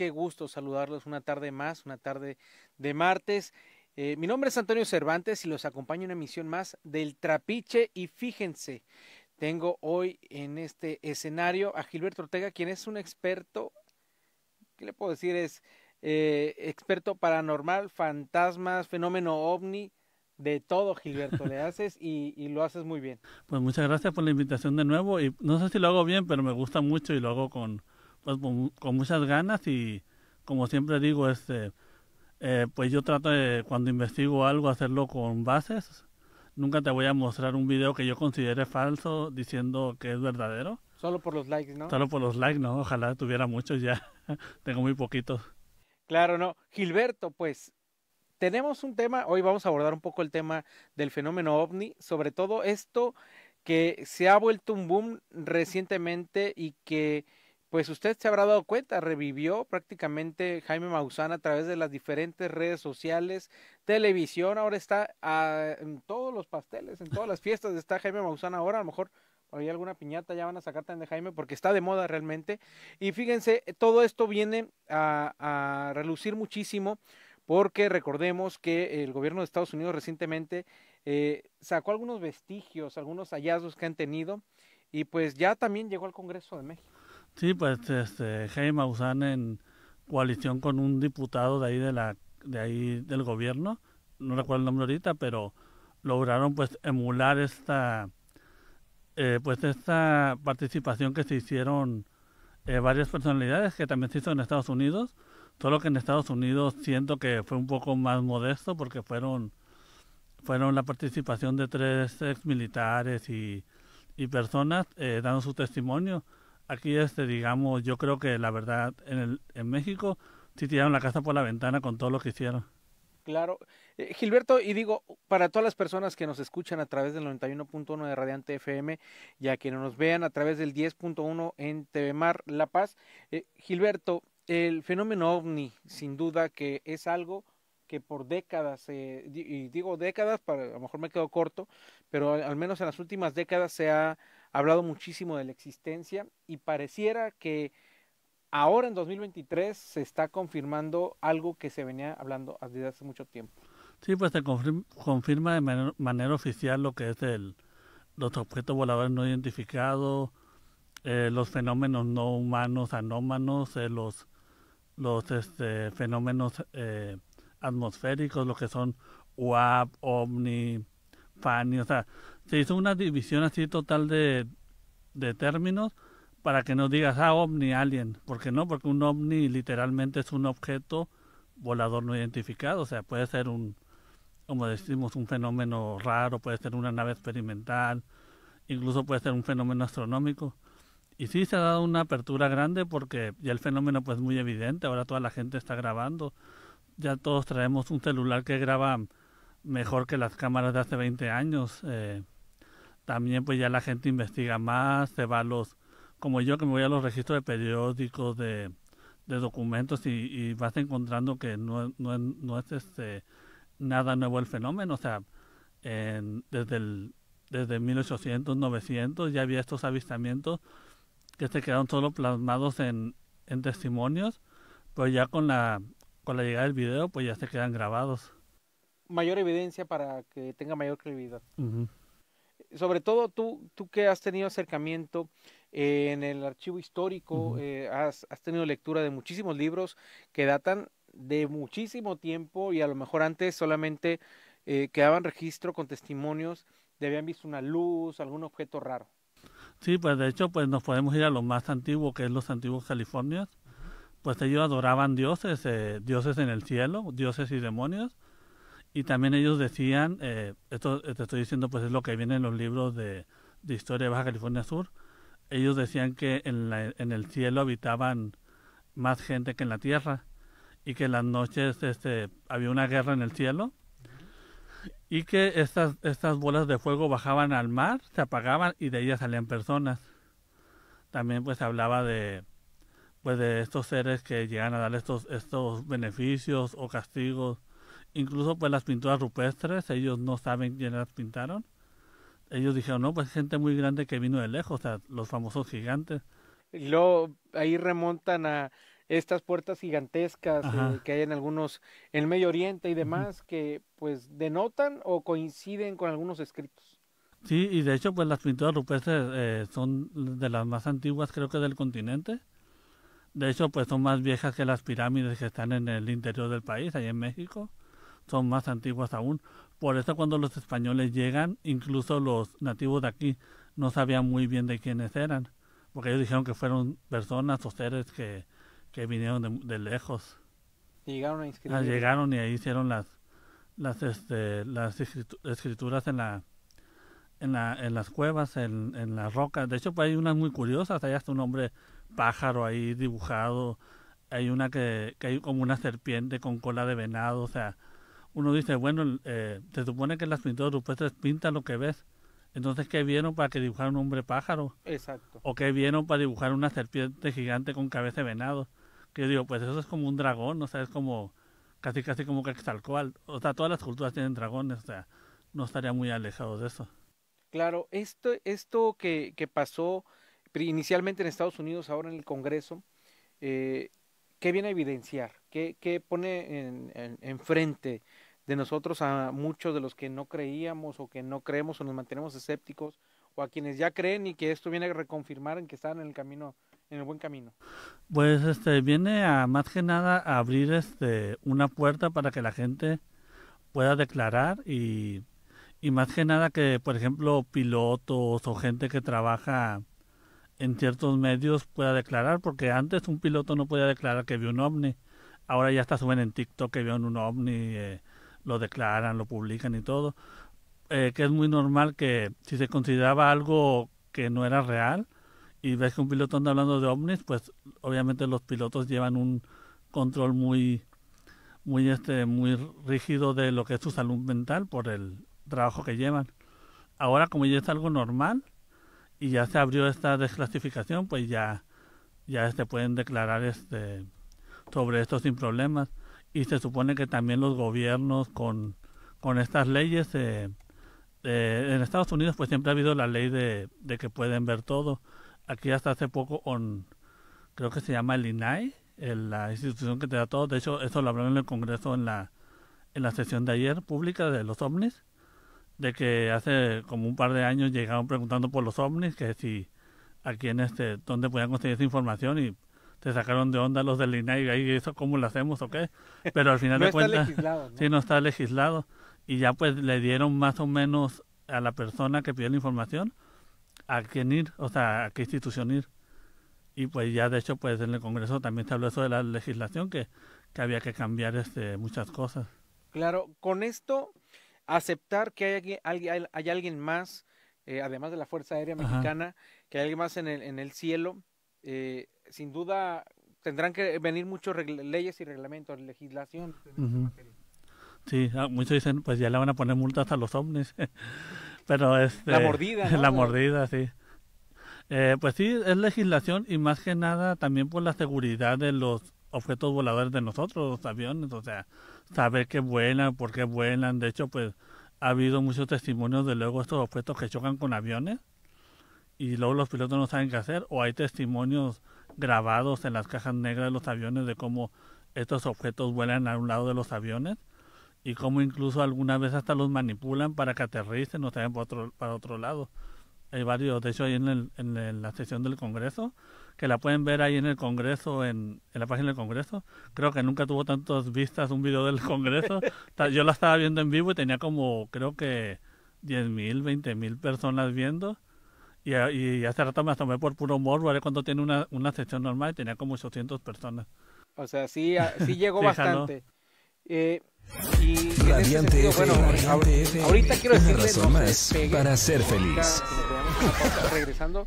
qué gusto saludarlos una tarde más, una tarde de martes. Eh, mi nombre es Antonio Cervantes y los acompaño en una emisión más del Trapiche y fíjense, tengo hoy en este escenario a Gilberto Ortega, quien es un experto, ¿qué le puedo decir? Es eh, experto paranormal, fantasmas, fenómeno ovni, de todo, Gilberto, le haces y, y, lo haces muy bien. Pues muchas gracias por la invitación de nuevo y no sé si lo hago bien, pero me gusta mucho y lo hago con, pues con, muchas ganas y como siempre digo, este, eh, pues yo trato de cuando investigo algo hacerlo con bases. Nunca te voy a mostrar un video que yo considere falso diciendo que es verdadero. Solo por los likes, ¿no? Solo por los likes, ¿no? Ojalá tuviera muchos ya. Tengo muy poquitos. Claro, no. Gilberto, pues tenemos un tema, hoy vamos a abordar un poco el tema del fenómeno ovni, sobre todo esto que se ha vuelto un boom recientemente y que pues usted se habrá dado cuenta, revivió prácticamente Jaime Maussan a través de las diferentes redes sociales, televisión, ahora está ah, en todos los pasteles, en todas las fiestas está Jaime Maussan ahora, a lo mejor hay alguna piñata, ya van a sacar también de Jaime porque está de moda realmente. Y fíjense, todo esto viene a, relucir muchísimo porque recordemos que el gobierno de Estados Unidos recientemente eh, sacó algunos vestigios, algunos hallazgos que han tenido y pues ya también llegó al Congreso de México. Sí, pues este, Jaime Maussan en coalición con un diputado de ahí de la de ahí del gobierno, no recuerdo el nombre ahorita, pero lograron pues emular esta eh, pues esta participación que se hicieron eh, varias personalidades que también se hizo en Estados Unidos, solo que en Estados Unidos siento que fue un poco más modesto porque fueron fueron la participación de tres ex militares y, y personas eh, dando su testimonio aquí este digamos yo creo que la verdad en, el, en México sí tiraron la casa por la ventana con todo lo que hicieron Claro. Eh, Gilberto, y digo, para todas las personas que nos escuchan a través del 91.1 de Radiante FM, ya que nos vean a través del 10.1 en TV Mar La Paz, eh, Gilberto, el fenómeno ovni, sin duda que es algo que por décadas, eh, y digo décadas, para, a lo mejor me quedo corto, pero al menos en las últimas décadas se ha hablado muchísimo de la existencia y pareciera que ahora en 2023 se está confirmando algo que se venía hablando desde hace mucho tiempo. Sí, pues se confirma de manera, oficial lo que es el, los objetos voladores no identificados, eh, los fenómenos no humanos anómanos, eh, los, los este, fenómenos eh, atmosféricos, lo que son UAP, OVNI, FANI, o sea, se hizo una división así total de, términos para que no digas, ah, ovni, alien. ¿Por qué no? Porque un ovni literalmente es un objeto volador no identificado. O sea, puede ser un, como decimos, un fenómeno raro, puede ser una nave experimental, incluso puede ser un fenómeno astronómico. Y sí se ha dado una apertura grande porque ya el fenómeno pues es muy evidente, ahora toda la gente está grabando. Ya todos traemos un celular que graba mejor que las cámaras de hace 20 años. Eh, también pues ya la gente investiga más, se va a los, como yo que me voy a los registros de periódicos, de, de documentos y, vas encontrando que no, no, es este, nada nuevo el fenómeno, o sea, en, desde, el, desde 1800, 900 ya había estos avistamientos que se quedaron solo plasmados en, en testimonios, pero ya con la, con la llegada del video pues ya se quedan grabados. Mayor evidencia para que tenga mayor credibilidad sobre todo tú, tú que has tenido acercamiento eh, en el archivo histórico, eh, has, has, tenido lectura de muchísimos libros que datan de muchísimo tiempo y a lo mejor antes solamente eh, quedaban registro con testimonios de habían visto una luz, algún objeto raro. Sí, pues de hecho pues nos podemos ir a lo más antiguo que es los antiguos Californias, pues ellos adoraban dioses, dioses en el cielo, dioses y demonios, y también ellos decían, eh, esto te estoy diciendo pues es lo que viene en los libros de, historia de Baja California Sur, ellos decían que en, en, el cielo habitaban más gente que en la tierra y que en las noches este, había una guerra en el cielo y que estas, estas bolas de fuego bajaban al mar, se apagaban y de ellas salían personas. También pues hablaba de pues de estos seres que llegan a dar estos, estos beneficios o castigos Incluso pues las pinturas rupestres, ellos no saben quién las pintaron. Ellos dijeron, no, pues gente muy grande que vino de lejos, o sea, los famosos gigantes. Y luego ahí remontan a estas puertas gigantescas eh, que hay en algunos, en el Medio Oriente y demás, que pues denotan o coinciden con algunos escritos. Sí, y de hecho pues las pinturas rupestres eh, son de las más antiguas creo que del continente. De hecho pues son más viejas que las pirámides que están en el interior del país, ahí en México son más antiguas aún. Por eso cuando los españoles llegan, incluso los nativos de aquí no sabían muy bien de quiénes eran, porque ellos dijeron que fueron personas o seres que, que vinieron de, de lejos. Ah, llegaron y ahí hicieron las las este, las escrituras en la en, la, en las cuevas, en, en las rocas. De hecho, pues, hay unas muy curiosas. Hay hasta un hombre pájaro ahí dibujado. Hay una que, que hay como una serpiente con cola de venado. O sea, uno dice, bueno, eh, se supone que las pinturas rupestres pintan lo que ves. Entonces, ¿qué vieron para que dibujar un hombre pájaro? Exacto. ¿O qué vieron para dibujar una serpiente gigante con cabeza de venado? Que yo digo, pues eso es como un dragón, o sea, es como casi casi como que cual O sea, todas las culturas tienen dragones, o sea, no estaría muy alejado de eso. Claro, esto, esto que, que pasó inicialmente en Estados Unidos, ahora en el Congreso, eh, ¿qué viene a evidenciar? ¿Qué, qué pone en, en, en de nosotros a muchos de los que no creíamos o que no creemos o nos mantenemos escépticos o a quienes ya creen y que esto viene a reconfirmar en que están en el camino en el buen camino? Pues este viene a más que nada a abrir este una puerta para que la gente pueda declarar y, más que nada que por ejemplo pilotos o gente que trabaja en ciertos medios pueda declarar porque antes un piloto no podía declarar que vio un ovni ahora ya está suben en TikTok que vio un ovni eh, lo declaran, lo publican y todo, eh, que es muy normal que si se consideraba algo que no era real y ves que un piloto anda hablando de ovnis, pues obviamente los pilotos llevan un control muy muy este muy rígido de lo que es su salud mental por el trabajo que llevan. Ahora como ya es algo normal y ya se abrió esta desclasificación, pues ya ya se pueden declarar este sobre esto sin problemas y se supone que también los gobiernos con, con estas leyes eh, eh, en Estados Unidos pues siempre ha habido la ley de, que pueden ver todo aquí hasta hace poco on, creo que se llama el INAI la institución que te da todo de hecho eso lo hablaron en el Congreso en la en la sesión de ayer pública de los ovnis de que hace como un par de años llegaron preguntando por los ovnis que si aquí en este dónde podían conseguir esa información y te sacaron de onda los del INAI, y eso cómo lo hacemos o qué. Pero al final de cuentas, ¿no? sí, no está legislado. Y ya pues le dieron más o menos a la persona que pidió la información a quién ir, o sea, a qué institución ir. Y pues ya de hecho pues en el Congreso también se habló eso de la legislación, que, que había que cambiar este, muchas cosas. Claro, con esto aceptar que hay, hay, hay alguien más, eh, además de la Fuerza Aérea Mexicana, que hay alguien más en el, en el cielo, eh, sin duda tendrán que venir muchas leyes y reglamentos, legislación. Sí, ah, muchos dicen, pues ya le van a poner multas a los ovnis. Pero es... Este, la mordida. La mordida, sí. Eh, pues sí, es legislación y más que nada también por la seguridad de los objetos voladores de nosotros, los aviones, o sea, saber que vuelan, por qué vuelan. De hecho, pues ha habido muchos testimonios de luego estos objetos que chocan con aviones y luego los pilotos no saben qué hacer, o hay testimonios grabados en las cajas negras de los aviones de cómo estos objetos vuelan a un lado de los aviones y cómo incluso alguna vez hasta los manipulan para que aterricen o vayan para otro, para otro lado. Hay varios, de hecho, ahí en, la sesión del Congreso, que la pueden ver ahí en el Congreso, en, en, la página del Congreso. Creo que nunca tuvo tantas vistas un video del Congreso. Yo la estaba viendo en vivo y tenía como, creo que 10.000, 20.000 personas viendo. Y, y, hace rato me asomé por puro humor cuando tiene una, una sesión normal tenía como 800 personas. O sea, sí, sí llegó bastante. Eh, y bueno, ahorita quiero decirle, para ser feliz. regresando,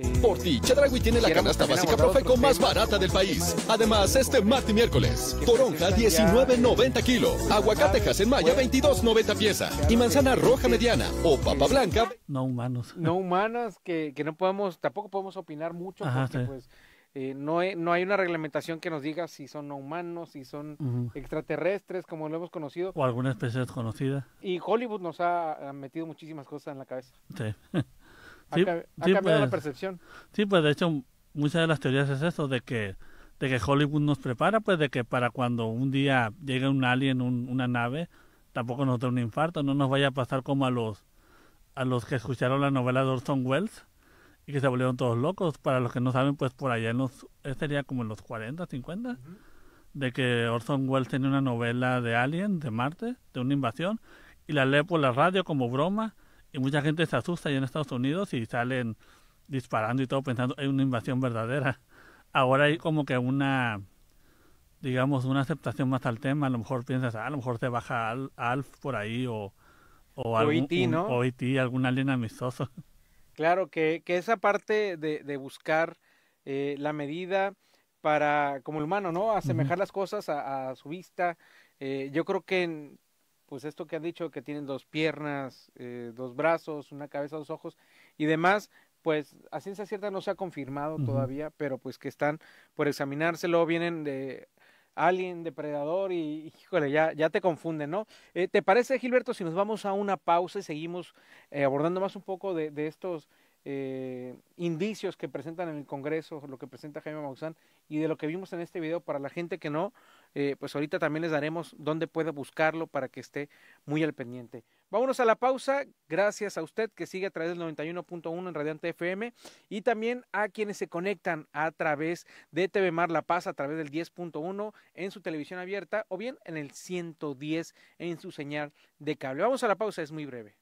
eh, por ti, Chedragui tiene la canasta básica Profeco más barata del país. Además, este martes y miércoles, toronja 19.90 kilo, aguacate ah, en Maya 22.90 pieza y manzana roja mediana o papa blanca. No humanos. No humanas que, no podemos, tampoco podemos opinar mucho porque pues eh, no, no hay una reglamentación que nos diga si son no humanos, si son extraterrestres, como lo hemos conocido. O alguna especie desconocida. Y Hollywood nos ha, ha metido muchísimas cosas en la cabeza. Sí. Sí, ha, cambiado la pues. percepción. Sí, pues de hecho, muchas de las teorías es eso, de que de que Hollywood nos prepara, pues de que para cuando un día llegue un alien, un, una nave, tampoco nos dé un infarto, no nos vaya a pasar como a los a los que escucharon la novela de Orson Welles y que se volvieron todos locos. Para los que no saben, pues por allá en los eh, sería como en los 40, 50, de que Orson Welles tenía una novela de alien de Marte, de una invasión y la lee por la radio como broma y mucha gente se asusta y en Estados Unidos y salen disparando y todo pensando hay una invasión verdadera. Ahora hay como que una, digamos, una aceptación más al tema. A lo mejor piensas, ah, a lo mejor se baja al, Alf por ahí o, o, algún, IT, e ¿no? E algún alien amistoso. Claro, que, que esa parte de, de buscar eh, la medida para, como humano, ¿no? Asemejar las cosas a, su vista. Eh, yo creo que en, pues esto que han dicho, que tienen dos piernas, eh, dos brazos, una cabeza, dos ojos y demás, pues a ciencia cierta no se ha confirmado todavía, pero pues que están por examinárselo, vienen de alguien Depredador y, híjole, ya, ya te confunden, ¿no? Eh, ¿Te parece, Gilberto, si nos vamos a una pausa y seguimos eh, abordando más un poco de, de estos eh, indicios que presentan en el Congreso, lo que presenta Jaime Maussan y de lo que vimos en este video para la gente que no eh, pues ahorita también les daremos dónde puede buscarlo para que esté muy al pendiente. Vámonos a la pausa. Gracias a usted que sigue a través del 91.1 en Radiante FM y también a quienes se conectan a través de TV Mar La Paz, a través del 10.1 en su televisión abierta o bien en el 110 en su señal de cable. Vamos a la pausa, es muy breve.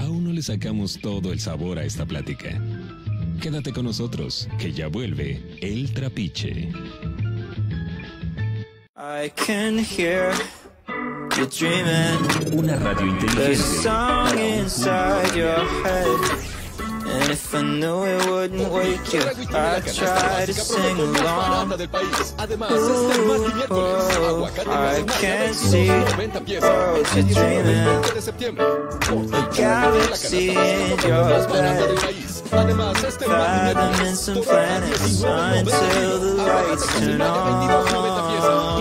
Aún no le sacamos todo el sabor a esta plática. Quédate con nosotros, que ya vuelve El Trapiche. I can hear you dreaming. Una radio There's a song inside your head. And if I knew it wouldn't wake you, I'd try to sing along. Ooh, oh, I can't see what you're dreaming. The galaxy in your bed. Fathom in some planets until the lights turn on.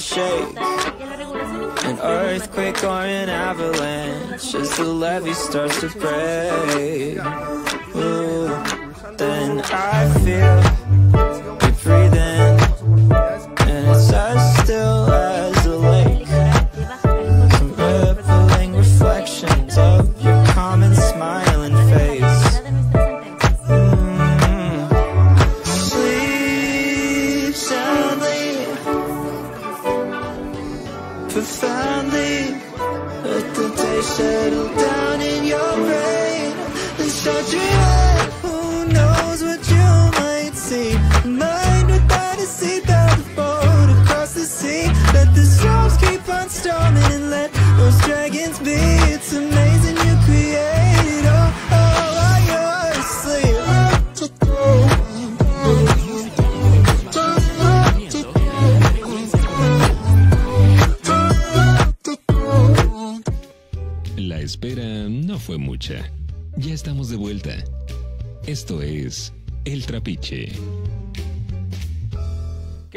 to shake. An earthquake or an avalanche as the levee starts to break. Ooh, then I feel. storm and let those dragons be. It's amazing you created all, all while you're asleep. La espera no fue mucha. Ya estamos de vuelta. Esto es El Trapiche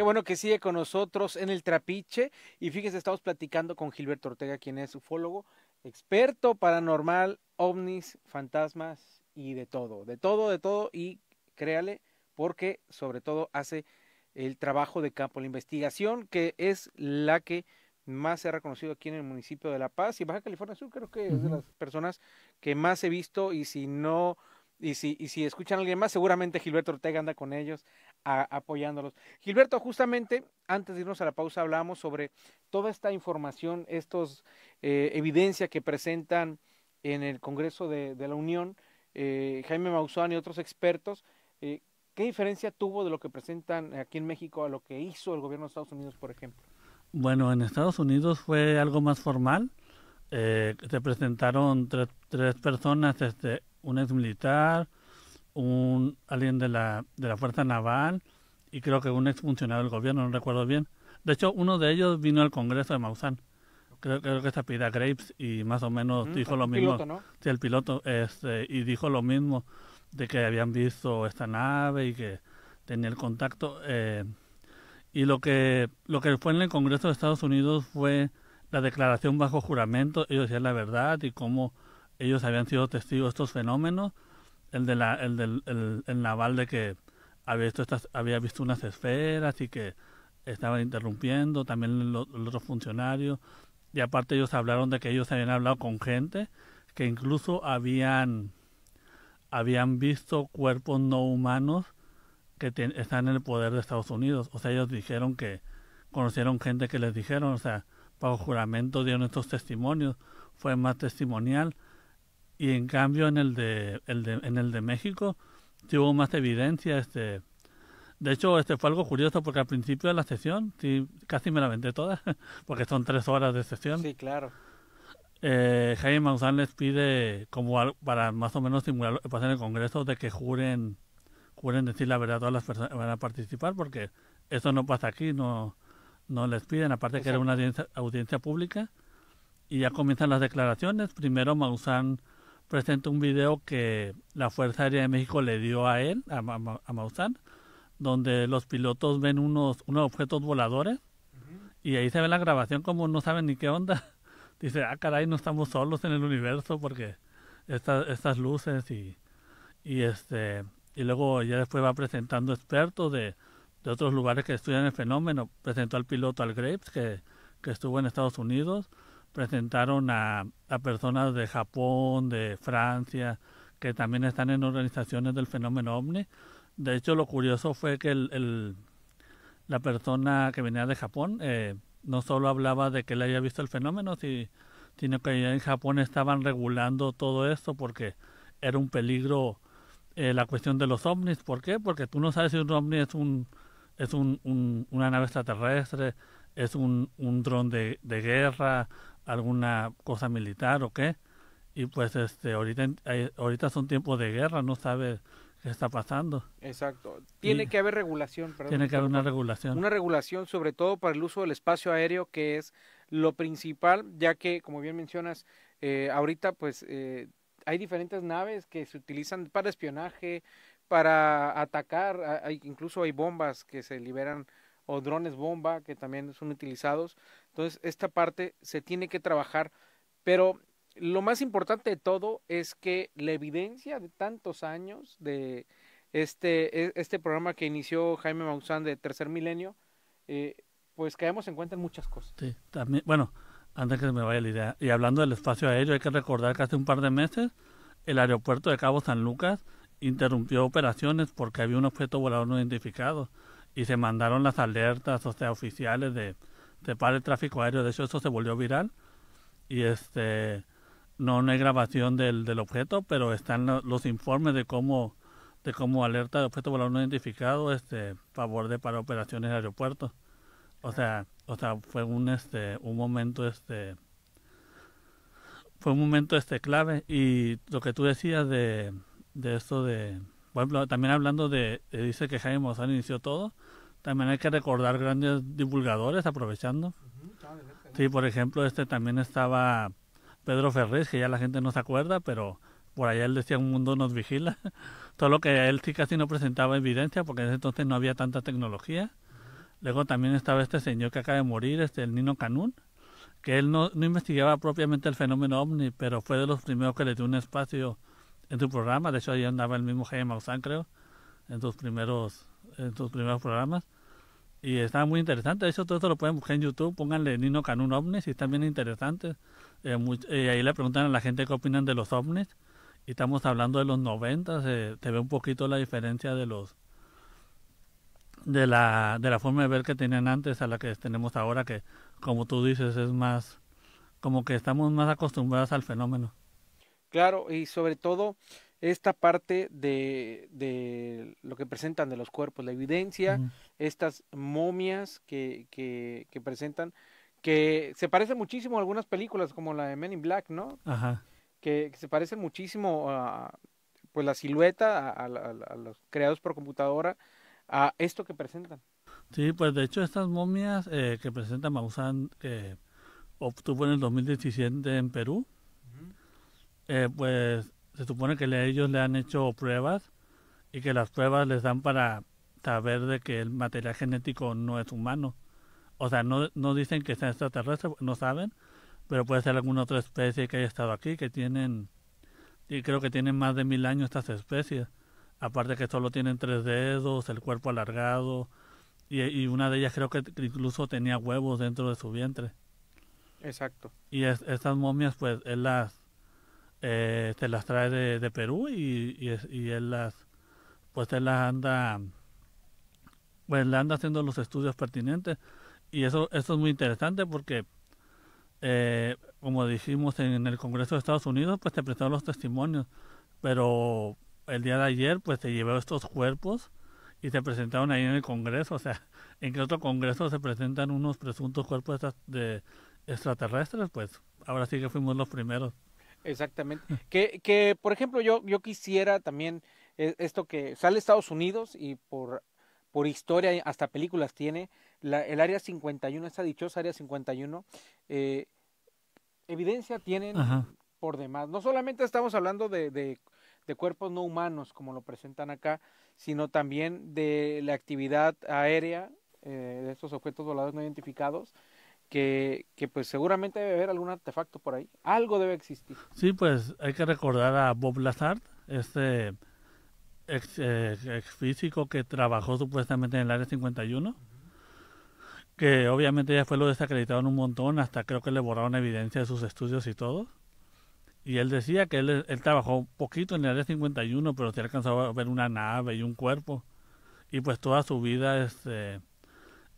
bueno que sigue con nosotros en el trapiche. Y fíjese, estamos platicando con Gilberto Ortega, quien es ufólogo, experto paranormal, ovnis, fantasmas y de todo, de todo, de todo. Y créale, porque sobre todo hace el trabajo de campo, la investigación que es la que más se ha reconocido aquí en el municipio de La Paz y Baja California Sur, creo que es de las personas que más he visto y si no, y si, y si escuchan a alguien más, seguramente Gilberto Ortega anda con ellos apoyándolos. Gilberto, justamente antes de irnos a la pausa hablamos sobre toda esta información, estos eh, evidencia que presentan en el Congreso de, la Unión, eh, Jaime Maussan y otros expertos. Eh, ¿Qué diferencia tuvo de lo que presentan aquí en México a lo que hizo el gobierno de Estados Unidos, por ejemplo? Bueno, en Estados Unidos fue algo más formal. se presentaron tres, personas, este, un ex militar, un alguien de la, de la Fuerza Naval y creo que un ex funcionario del gobierno, no recuerdo bien. De hecho, uno de ellos vino al Congreso de Maussan. Creo, creo que esta pida Graves y más o menos mm, dijo lo mismo. el piloto. Este, y dijo lo mismo de que habían visto esta nave y que tenía el contacto. Eh, y lo que, lo que fue en el Congreso de Estados Unidos fue la declaración bajo juramento. Ellos decían la verdad y cómo ellos habían sido testigos de estos fenómenos el de la, el del el, naval de que había visto, había visto unas esferas y que estaban interrumpiendo, también el, otro funcionario. Y aparte ellos hablaron de que ellos habían hablado con gente que incluso habían, habían visto cuerpos no humanos que están en el poder de Estados Unidos. O sea, ellos dijeron que conocieron gente que les dijeron, o sea, bajo juramento dieron estos testimonios, fue más testimonial y en cambio en el de, en el de México tuvo más evidencia este de hecho este fue algo curioso porque al principio de la sesión casi me la vendé toda porque son tres horas de sesión sí claro eh, Jaime Maussan les pide como para más o menos simular lo pasa en el Congreso de que juren juren decir la verdad a todas las personas que van a participar porque eso no pasa aquí no no les piden aparte que era una audiencia, audiencia pública y ya comienzan las declaraciones primero Maussan presenta un video que la Fuerza Aérea de México le dio a él, a, a, donde los pilotos ven unos, unos objetos voladores y ahí se ve la grabación como no saben ni qué onda. Dice, ah, caray, no estamos solos en el universo porque estas luces y, y este y luego ya después va presentando expertos de, otros lugares que estudian el fenómeno. Presentó al piloto al Graves que, que estuvo en Estados Unidos. Presentaron a, personas de Japón, de Francia, que también están en organizaciones del fenómeno ovni. De hecho, lo curioso fue que el, el, la persona que venía de Japón eh, no solo hablaba de que él había visto el fenómeno, sino que en Japón estaban regulando todo esto porque era un peligro eh, la cuestión de los ovnis. ¿Por qué? Porque tú no sabes si un ovni es un es un, un, una nave extraterrestre, es un, un dron de, de guerra, alguna cosa militar o qué. Y pues este ahorita ahorita son tiempo de guerra, no sabe qué está pasando. Exacto. Tiene que haber regulación, Tiene que haber una regulación. Una regulación sobre todo para el uso del espacio aéreo que es lo principal, ya que como bien mencionas, eh, ahorita pues eh, hay diferentes naves que se utilizan para espionaje, para atacar, incluso hay bombas que se liberan o drones bomba que también son utilizados entonces, esta parte se tiene que trabajar, pero lo más importante de todo es que la evidencia de tantos años de este, e, este programa que inició Jaime Maussan de Tercer Milenio, eh, pues caemos en cuenta en muchas cosas. Sí, también, bueno, antes que me vaya la idea, y hablando del espacio aéreo, hay que recordar que hace un par de meses el aeropuerto de Cabo San Lucas interrumpió operaciones porque había un objeto volador no identificado y se mandaron las alertas, o sea, oficiales de se para el tráfico aéreo. De hecho, eso se volvió viral y este no, hay grabación del, del objeto, pero están los informes de cómo de cómo alerta de objeto volador no identificado este favor de para operaciones de aeropuertos. O sea, o sea, fue un este un momento este fue un momento este clave y lo que tú decías de, de esto de bueno, también hablando de, eh, dice que Jaime Mozart inició todo, también hay que recordar grandes divulgadores aprovechando. Sí, por ejemplo, este también estaba Pedro Ferriz que ya la gente no se acuerda, pero por allá él decía un mundo nos vigila. Todo lo que él sí casi no presentaba evidencia, porque en ese entonces no había tanta tecnología. Luego también estaba este señor que acaba de morir, este el Nino Canún, que él no, no investigaba propiamente el fenómeno ovni, pero fue de los primeros que le dio un espacio en su programa. De hecho, ahí andaba el mismo Jaime Maussan, creo, en sus primeros en sus primeros programas. Y está muy interesante. De hecho, todo esto lo pueden buscar en YouTube. Pónganle Nino Canun OVNIs y están bien interesantes. Eh, y eh, ahí le preguntan a la gente qué opinan de los OVNIs. Y estamos hablando de los 90. Se, se ve un poquito la diferencia de los de la, de la forma de ver que tenían antes a la que tenemos ahora, que como tú dices es más, como que estamos más acostumbrados al fenómeno. Claro, y sobre todo esta parte de, de, lo que presentan de los cuerpos, la evidencia, estas momias que, que, presentan, que se parece muchísimo a algunas películas como la de Men in Black, ¿no? Ajá. Que, se parece muchísimo a pues la silueta, a, los creados por computadora, a esto que presentan. Sí, pues de hecho estas momias eh, que presenta Maussan que obtuvo en el 2017 en Perú, eh, pues se supone que ellos le han hecho pruebas y que las pruebas les dan para saber de que el material genético no es humano. O sea, no, no dicen que sea extraterrestre, pues, no saben, pero puede ser alguna otra especie que haya estado aquí, que tienen, y creo que tienen más de mil años estas especies. Aparte que solo tienen tres dedos, el cuerpo alargado, y, una de ellas creo que incluso tenía huevos dentro de su vientre. Exacto. Y estas momias, pues, en las eh, te las trae de, Perú y, y, y, él las, pues él las anda, pues le anda haciendo los estudios pertinentes y eso, eso es muy interesante porque, eh, como dijimos en el Congreso de Estados Unidos, pues te prestaron los testimonios, pero el día de ayer pues te llevó estos cuerpos y se presentaron ahí en el Congreso, o sea, en qué otro Congreso se presentan unos presuntos cuerpos de extraterrestres, pues ahora sí que fuimos los primeros. Exactamente. que, que, por ejemplo, yo, yo quisiera también eh, esto que sale Estados Unidos y por, por historia, hasta películas tiene, la, el área 51, esta dichosa área 51, eh, evidencia tienen por demás. No solamente estamos hablando de, de, cuerpos no humanos, como lo presentan acá, sino también de la actividad aérea eh, de estos objetos voladores no identificados que, pues seguramente debe haber algún artefacto por ahí. Algo debe existir. Sí, pues hay que recordar a Bob Lazard, este eh, ex, físico que trabajó supuestamente en el Área 51, que obviamente ya fue lo desacreditado en un montón, hasta creo que le borraron evidencia de sus estudios y todo. Y él decía que él, trabajó trabajó poquito en el Área 51, pero se alcanzaba a ver una nave y un cuerpo. Y pues toda su vida, este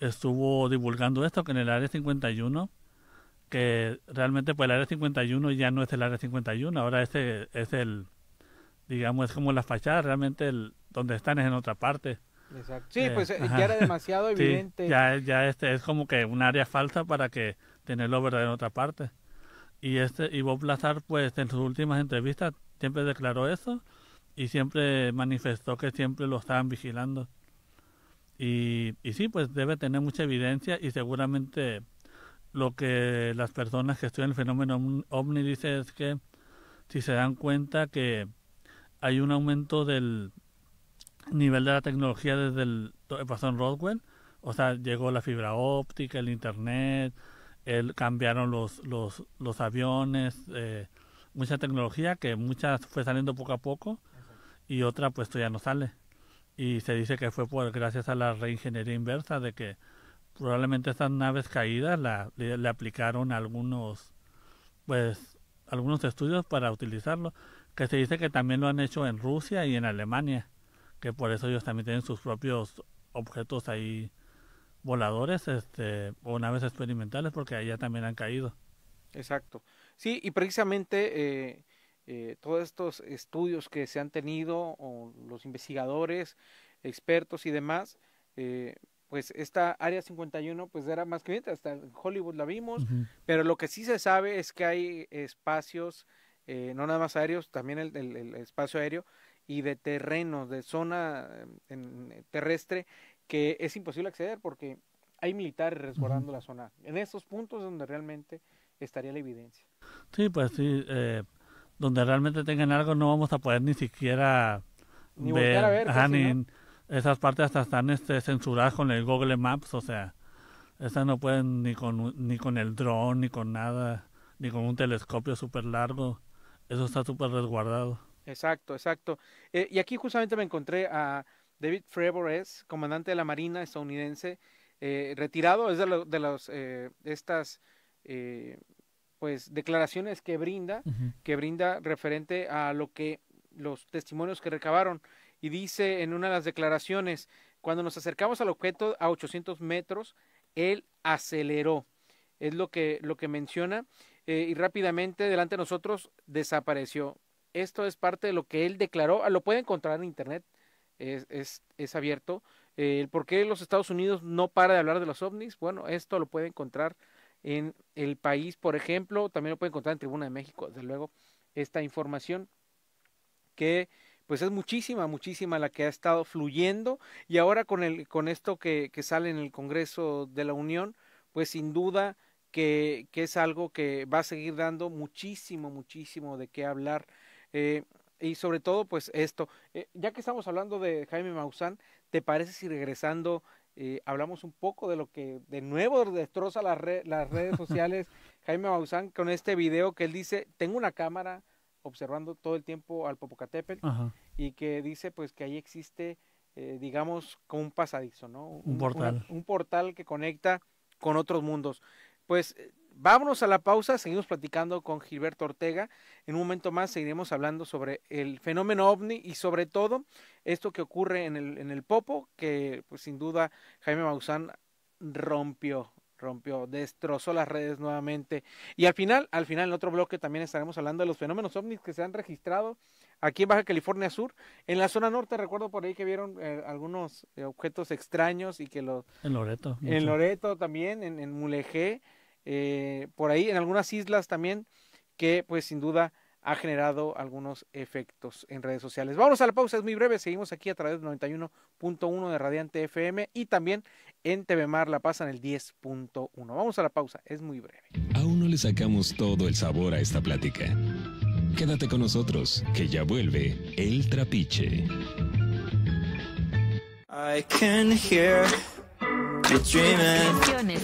estuvo divulgando esto, que en el Área 51, que realmente pues el Área 51 ya no es el Área 51, ahora este es el, digamos, es como la fachada, realmente el, donde están es en otra parte. Sí, eh, pues eh, ya era demasiado evidente. ya, ya este es como que un área falsa para que tenerlo verdad en otra parte. Y este y Bob Lazar, pues en sus últimas entrevistas siempre declaró eso y siempre manifestó que siempre lo estaban vigilando. Y, sí, pues debe tener mucha evidencia y seguramente lo que las personas que estudian el fenómeno ovni dicen es que si se dan cuenta que hay un aumento del nivel de la tecnología desde el pasó en Roswell, o sea, llegó la fibra óptica, el internet, el, cambiaron los, los, aviones, eh, mucha tecnología que muchas fue saliendo poco a poco y otra pues todavía no sale y se dice que fue por gracias a la reingeniería inversa de que probablemente estas naves caídas la, le, aplicaron algunos pues algunos estudios para utilizarlo que se dice que también lo han hecho en Rusia y en Alemania que por eso ellos también tienen sus propios objetos ahí voladores este o naves experimentales porque allá también han caído exacto sí y precisamente eh, eh, todos estos estudios que se han tenido, los investigadores, expertos y demás, eh, pues esta área 51 pues era más que bien, hasta en Hollywood la vimos, pero lo que sí se sabe es que hay espacios, eh, no nada más aéreos, también el, el, espacio aéreo y de terrenos de zona em, terrestre que es imposible acceder porque hay militares resguardando la zona. En esos puntos donde realmente estaría la evidencia. Sí, pues sí donde realmente tengan algo, no vamos a poder ni siquiera ver, a ver pues, esas partes hasta están este, censuradas con el Google Maps, o sea, esas no pueden ni con, ni con el dron, ni con nada, ni con un telescopio súper largo, eso está súper resguardado. Exacto, exacto. Eh, y aquí justamente me encontré a David Frevores, comandante de la Marina estadounidense, eh, retirado, es de, de los, eh, estas pues declaraciones que brinda, que brinda referente a lo que los testimonios que recabaron y dice en una de las declaraciones, cuando nos acercamos al objeto a 800 metros, él aceleró, es lo que, lo que menciona, eh, y rápidamente delante de nosotros desapareció. Esto es parte de lo que él declaró, ah, lo puede encontrar en internet, es, es, abierto. Eh, el ¿Por qué los Estados Unidos no para de hablar de los ovnis? Bueno, esto lo puede encontrar en el país, por ejemplo, también lo pueden encontrar en Tribuna de México, desde luego, esta información que pues es muchísima, muchísima la que ha estado fluyendo y ahora con, el, con esto que, que sale en el Congreso de la Unión, pues sin duda que, que, es algo que va a seguir dando muchísimo, muchísimo de qué hablar. Eh, y sobre todo, pues esto, eh, ya que estamos hablando de Jaime Maussan, ¿te parece si regresando eh, hablamos un poco de lo que de nuevo destroza las redes sociales Jaime Bausán con este video que él dice, tengo una cámara observando todo el tiempo al Popocatépetl y que dice pues que ahí existe, eh, digamos, como un pasadizo, ¿no? Un, portal. un portal que conecta con otros mundos. Pues eh, Vámonos a la pausa, seguimos platicando con Gilberto Ortega. En un momento más seguiremos hablando sobre el fenómeno ovni y sobre todo esto que ocurre en el, en el Popo, que pues sin duda Jaime Maussan rompió, rompió, destrozó las redes nuevamente. Y al final, al final en otro bloque también estaremos hablando de los fenómenos ovnis que se han registrado aquí en Baja California Sur. En la zona norte, recuerdo por ahí que vieron eh, algunos eh, objetos extraños y que los... En Loreto. En Loreto también, en, en eh, por ahí, en algunas islas también, que pues sin duda ha generado algunos efectos en redes sociales. Vamos a la pausa, es muy breve, seguimos aquí a través del 91.1 de Radiante FM y también en TV Mar La Paz en el 10.1. Vamos a la pausa, es muy breve. Aún no le sacamos todo el sabor a esta plática. Quédate con nosotros, que ya vuelve El Trapiche. I can hear you're dreaming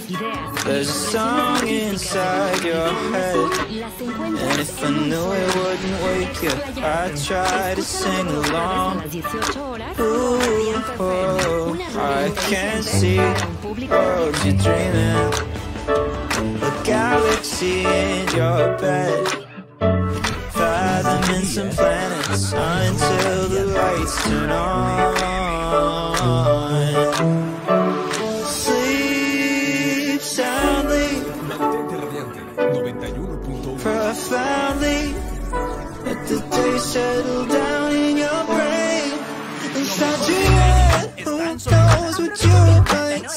There's a song inside your head And if I knew it wouldn't wake you I'd try to sing along Ooh, oh, I can't see Oh, you're dreaming A galaxy in your bed Fathoming some planets Until the lights turn on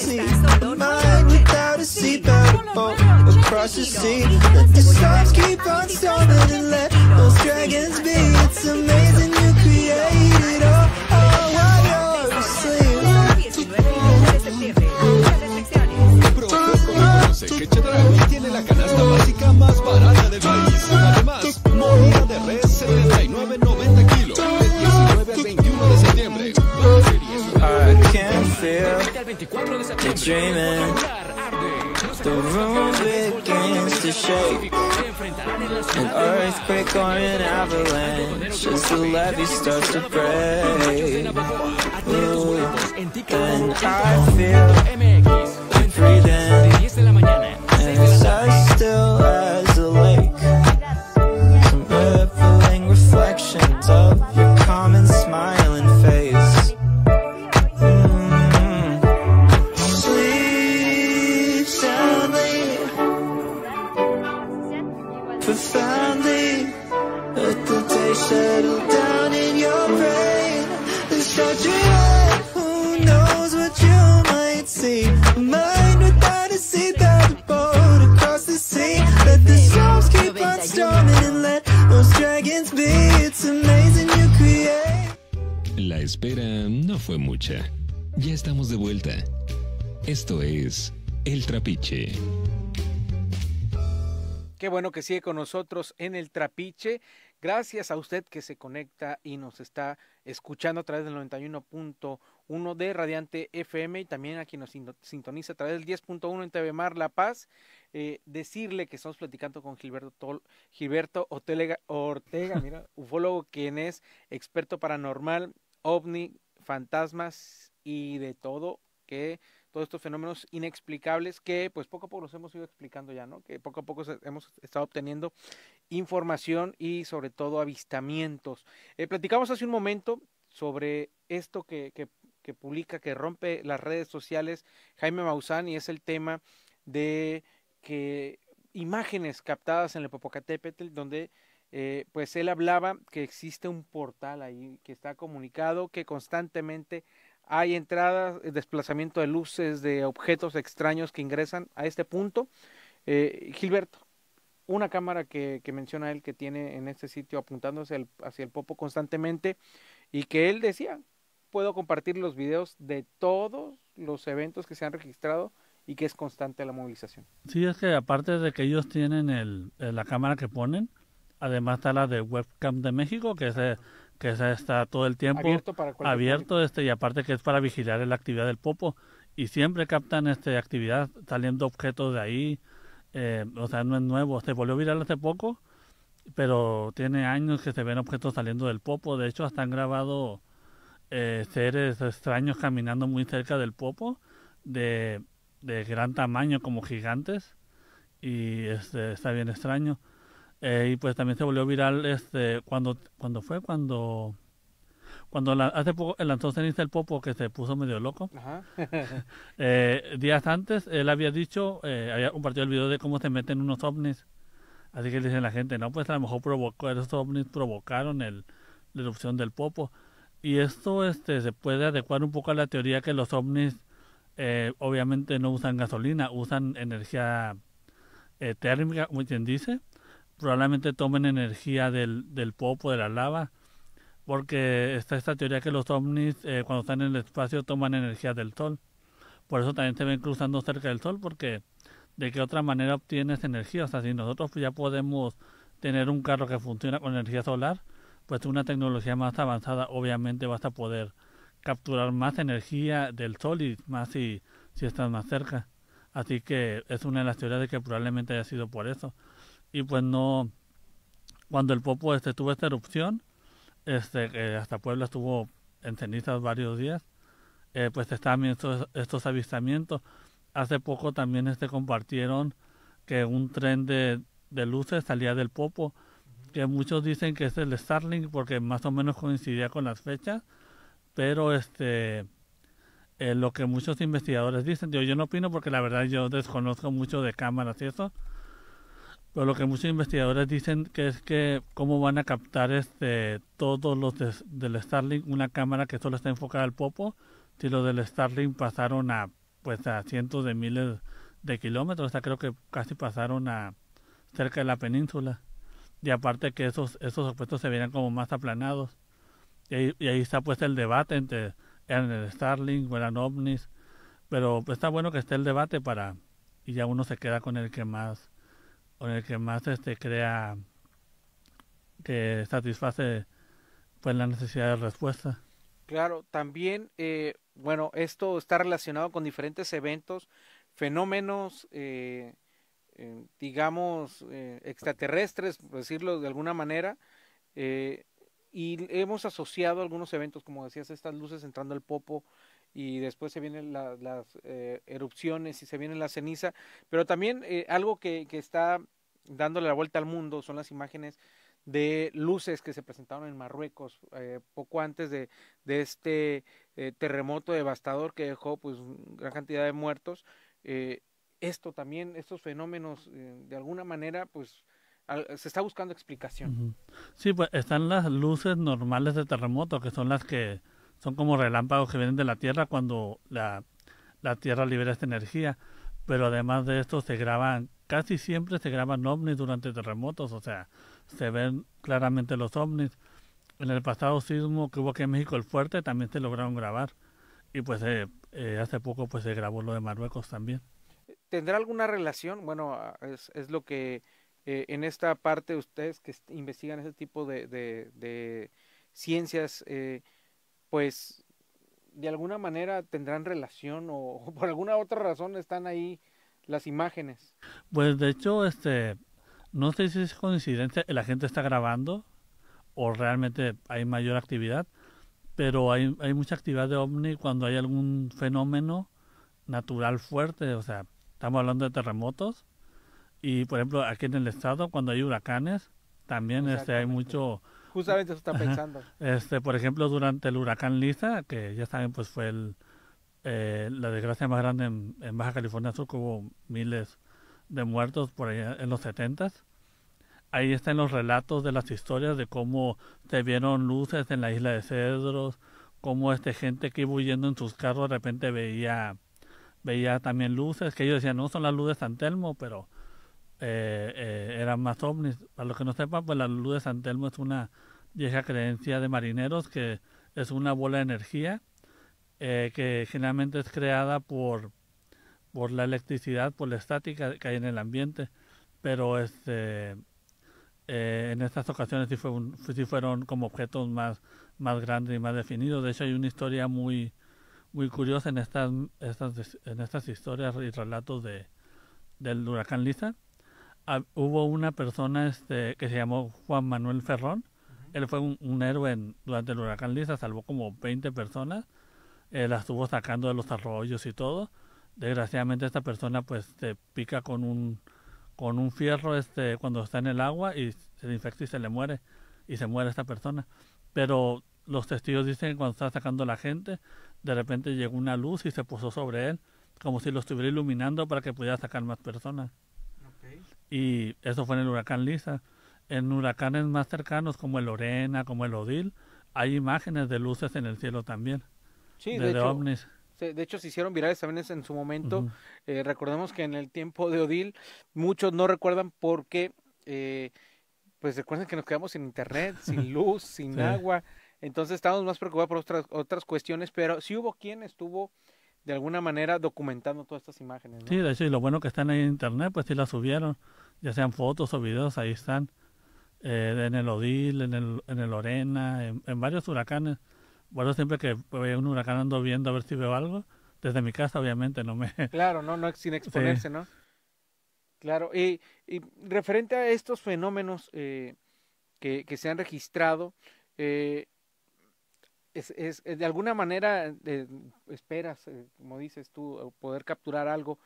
seat. Mine without a seatbelt. Oh, across the sea. Let the stars keep on storming and let those dragons be. It's amazing you create. earthquake or an avalanche as the levee starts to break. Ooh, and I feel. trapiche. Qué bueno que sigue con nosotros en el trapiche. Gracias a usted que se conecta y nos está escuchando a través del 91.1 de Radiante FM y también a quien nos sintoniza a través del 10.1 en TV Mar La Paz. Eh, decirle que estamos platicando con Gilberto, Gilberto Ortega, Ortega mira, ufólogo quien es experto paranormal, ovni, fantasmas y de todo que todos estos fenómenos inexplicables que pues poco a poco los hemos ido explicando ya, ¿no? Que poco a poco hemos estado obteniendo información y sobre todo avistamientos. Eh, platicamos hace un momento sobre esto que, que, que publica, que rompe las redes sociales Jaime Maussan y es el tema de que imágenes captadas en el Popocatépetl donde eh, pues él hablaba que existe un portal ahí que está comunicado que constantemente hay entradas, eh, desplazamiento de luces, de objetos extraños que ingresan a este punto. Eh, Gilberto, una cámara que, menciona él que tiene en este sitio apuntándose hacia el popo constantemente y que él decía, puedo compartir los videos de todos los eventos que se han registrado y que es constante la movilización. Sí, es que aparte de que ellos tienen la cámara que ponen, además está la de Webcam de México, que es eh, que está todo el tiempo abierto, este, y aparte que es para vigilar la actividad del popo. Y siempre captan este, actividad saliendo objetos de ahí. Eh, o sea, no es nuevo. Se volvió viral hace poco, pero tiene años que se ven objetos saliendo del popo. De hecho, hasta han grabado eh, seres extraños caminando muy cerca del popo, de, de gran tamaño, como gigantes. Y este, está bien extraño. Eh, y pues también se volvió viral este cuando cuando fue cuando cuando hace poco el ceniza el Popo que se puso medio loco. Eh, días antes él había dicho, eh, había compartido el video de cómo se meten unos ovnis. Así que dicen la gente, no, pues a lo mejor provocó, esos ovnis provocaron el, la erupción del Popo. Y esto este, se puede adecuar un poco a la teoría que los ovnis obviamente no usan gasolina, usan energía térmica, como quien dice probablemente tomen energía del, del popo, de la lava, porque está esta teoría que los ovnis eh, cuando están en el espacio toman energía del sol. Por eso también se ven cruzando cerca del sol, porque de qué otra manera obtienes energía. O sea, si nosotros ya podemos tener un carro que funciona con energía solar, pues una tecnología más avanzada obviamente vas a poder capturar más energía del sol y más si, si estás más cerca. Así que es una de las teorías de que probablemente haya sido por eso y pues no, cuando el Popo este, tuvo esta erupción, este, que eh, hasta Puebla estuvo en cenizas varios días, eh, pues estaban estos, estos avistamientos. Hace poco también este compartieron que un tren de, de luces salía del Popo, que muchos dicen que es el Starlink porque más o menos coincidía con las fechas, pero este eh, lo que muchos investigadores dicen, yo, yo no opino porque la verdad yo desconozco mucho de cámaras y eso, pero lo que muchos investigadores dicen que es que cómo van a captar este todos los del Starlink una cámara que solo está enfocada al popo, si los del Starlink pasaron a pues a cientos de miles de kilómetros, hasta creo que casi pasaron a cerca de la península. Y aparte que esos esos objetos se vieran como más aplanados. Y ahí, está pues el debate entre eran el Starlink o eran ovnis, pero está bueno que esté el debate para y ya uno se queda con el que más con el que más este, crea, que satisface pues la necesidad de respuesta. Claro, también, eh, bueno, esto está relacionado con diferentes eventos, fenómenos, eh, eh, digamos, extraterrestres, por decirlo de alguna manera, y hemos asociado algunos eventos, como decías, estas luces entrando al popo, y después se vienen las erupciones y se viene la ceniza, pero también algo que, que, está dándole la vuelta al mundo son las imágenes de luces que se presentaron en Marruecos eh, poco antes de, de este eh, terremoto devastador que dejó pues gran cantidad de muertos. Eh, esto también, estos fenómenos, de alguna manera, pues se está buscando explicación. Sí, pues están las luces normales de terremoto, que son las que son como relámpagos que vienen de la Tierra cuando la, la Tierra libera esta energía, pero además de esto se graban casi siempre se graban ovnis durante terremotos, o sea, se ven claramente los ovnis. En el pasado sismo que hubo aquí en México, el fuerte, también se lograron grabar. Y pues eh, eh, hace poco pues se grabó lo de Marruecos también. ¿Tendrá alguna relación? Bueno, ah, es, lo que eh, en esta parte ustedes que investigan ese tipo de, de, ciencias, pues de alguna manera tendrán relación o por alguna otra razón están ahí las imágenes? Pues de hecho, este, no sé si es coincidencia, la gente está grabando o realmente hay mayor actividad, pero hay, hay mucha actividad de ovni cuando hay algún fenómeno natural fuerte, o sea, estamos hablando de terremotos y por ejemplo aquí en el estado cuando hay huracanes también este hay mucho justamente eso está pensando este por ejemplo durante el huracán Liza que ya saben pues fue el eh, la desgracia más grande en, Baja California Sur, que hubo miles de muertos por ahí en los 70 Ahí están los relatos de las historias de cómo se vieron luces en la isla de Cedros, cómo este gente que iba huyendo en sus carros de repente veía, veía también luces, que ellos decían, no son las luces de San Telmo, pero eh, eh, eran más ovnis. Para los que no sepan, pues la luz de San Telmo es una vieja creencia de marineros que es una bola de energía eh, que generalmente es creada por, por la electricidad, por la estática que hay en el ambiente, pero este, eh, en estas ocasiones sí, fueron como objetos más, más grandes y más definidos. De hecho, hay una historia muy, muy curiosa en estas, estas, en estas historias y relatos de, del huracán Lisa. Ah, hubo una persona este, que se llamó Juan Manuel Ferrón. Él fue un, héroe durante el huracán Liza salvó como 20 personas eh, la estuvo sacando de los arroyos y todo. Desgraciadamente esta persona pues se pica con un con un fierro este cuando está en el agua y se infecta y se le muere y se muere esta persona. Pero los testigos dicen que cuando está sacando la gente, de repente llegó una luz y se posó sobre él, como si lo estuviera iluminando para que pudiera sacar más personas. Y eso fue en el huracán Lisa. En huracanes más cercanos como el Lorena, como el Odil, hay imágenes de luces en el cielo también. Sí, de, hecho, se hicieron virales también en su momento. Eh, recordemos que en el tiempo de Odil, muchos no recuerdan porque, eh, pues recuerden que nos quedamos sin internet, sin luz, sin agua. Entonces estábamos más preocupados por otras, otras cuestiones, pero sí hubo quien estuvo de alguna manera documentando todas estas imágenes. Sí, de hecho, y lo bueno que están ahí en internet, pues sí las subieron, ya sean fotos o videos, ahí están. Eh, en el Odil, en el, en el Lorena, en varios huracanes guardo siempre que veo un huracán ando viendo a ver si veo algo. Desde mi casa, obviamente, no me... Claro, no, no sin exponerse, ¿no? Claro, y, y, referente a estos fenómenos eh, que, se han registrado, eh, es, es, eh, de alguna manera esperas, como dices tú, poder capturar algo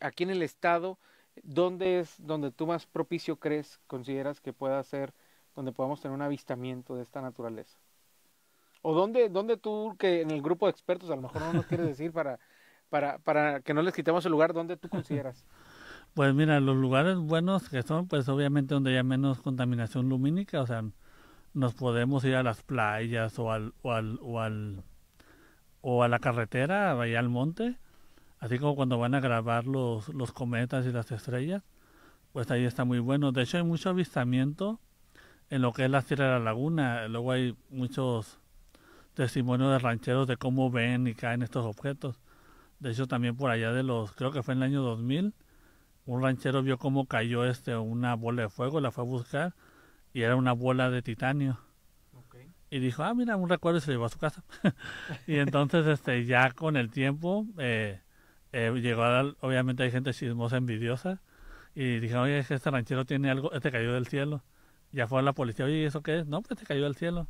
aquí en el estado, ¿dónde es donde tú más propicio crees, consideras que pueda ser, donde podamos tener un avistamiento de esta naturaleza? ¿O dónde, dónde tú, que en el grupo de expertos, a lo mejor no nos quieres decir para, para, para que no les quitemos el lugar, ¿dónde tú consideras? Pues mira, los lugares buenos que son, pues obviamente donde haya menos contaminación lumínica, o sea, nos podemos ir a las playas o al, o al, o al, o a la carretera, allá al monte, así como cuando van a grabar los, los cometas y las estrellas, pues ahí está muy bueno. De hecho hay mucho avistamiento en lo que es la Sierra de la Laguna, luego hay muchos testimonio de rancheros de cómo ven y caen estos objetos. De hecho, también por allá de los, creo que fue en el año 2000, un ranchero vio cómo cayó este una bola de fuego, la fue a buscar y era una bola de titanio. Y dijo, ah, mira, un recuerdo y se llevó a su casa. y entonces, este, ya con el tiempo, eh, eh, llegó a obviamente hay gente chismosa, envidiosa, y dijeron, oye, este ranchero tiene algo, este cayó del cielo. Ya fue a la policía, oye, ¿eso qué es? No, pues te este cayó del cielo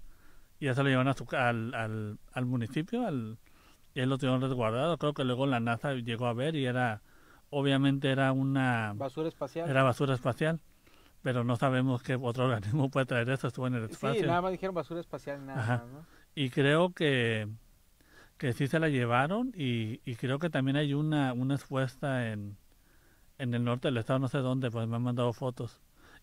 y ya se lo llevaron a al, al, municipio, al, y él lo tuvieron resguardado. Creo que luego la NASA llegó a ver y era, obviamente era una... Basura espacial. Era basura espacial, pero no sabemos qué otro organismo puede traer eso, estuvo en el espacio. Sí, nada más dijeron basura espacial, nada Y creo que, que sí se la llevaron y, y creo que también hay una, una expuesta en, en el norte del estado, no sé dónde, pues me han mandado fotos.